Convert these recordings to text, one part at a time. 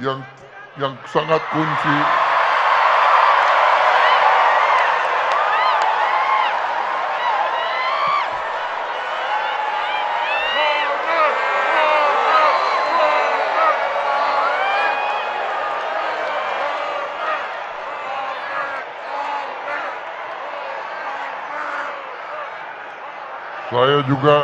yang yang sangat kunci Saya juga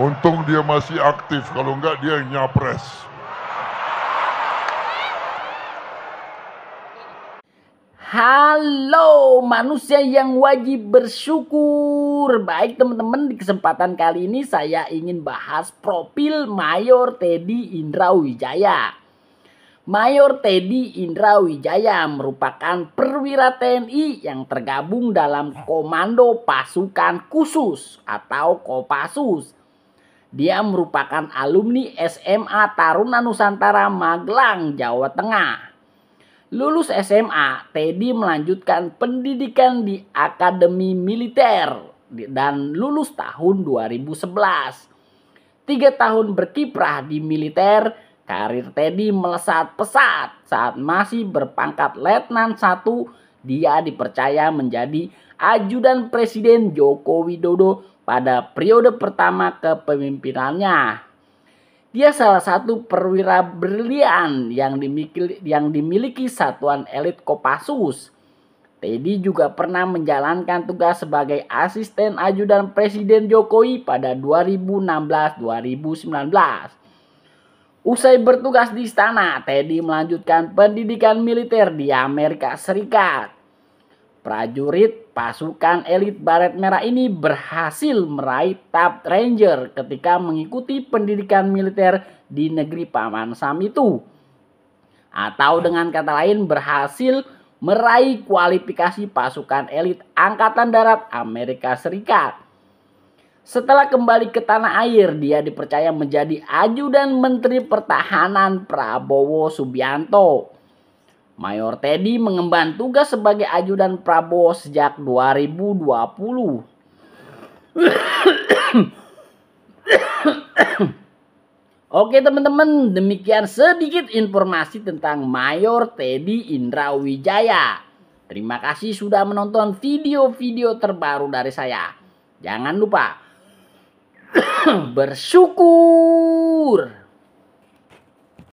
Untung dia masih aktif, kalau enggak dia nyapres. Halo manusia yang wajib bersyukur. Baik teman-teman, di kesempatan kali ini saya ingin bahas profil Mayor Teddy Indrawijaya. Mayor Teddy Indrawijaya merupakan perwira TNI yang tergabung dalam Komando Pasukan Khusus atau Kopassus dia merupakan alumni SMA Taruna Nusantara Magelang, Jawa Tengah. Lulus SMA, Teddy melanjutkan pendidikan di Akademi Militer dan lulus tahun 2011. Tiga tahun berkiprah di militer, karir Teddy melesat pesat. Saat masih berpangkat Letnan 1, dia dipercaya menjadi ajudan Presiden Joko Widodo pada periode pertama kepemimpinannya. Dia salah satu perwira berlian yang dimiliki, yang dimiliki satuan elit Kopassus. Teddy juga pernah menjalankan tugas sebagai asisten ajudan Presiden Jokowi pada 2016-2019. Usai bertugas di istana, Teddy melanjutkan pendidikan militer di Amerika Serikat. Prajurit pasukan elit baret merah ini berhasil meraih Tab Ranger ketika mengikuti pendidikan militer di negeri Paman Sam itu. Atau dengan kata lain berhasil meraih kualifikasi pasukan elit Angkatan Darat Amerika Serikat. Setelah kembali ke tanah air, dia dipercaya menjadi ajudan Menteri Pertahanan Prabowo Subianto Mayor Teddy mengemban tugas sebagai ajudan Prabowo sejak 2020. Oke teman-teman, demikian sedikit informasi tentang Mayor Teddy Indrawijaya. Terima kasih sudah menonton video-video terbaru dari saya. Jangan lupa bersyukur.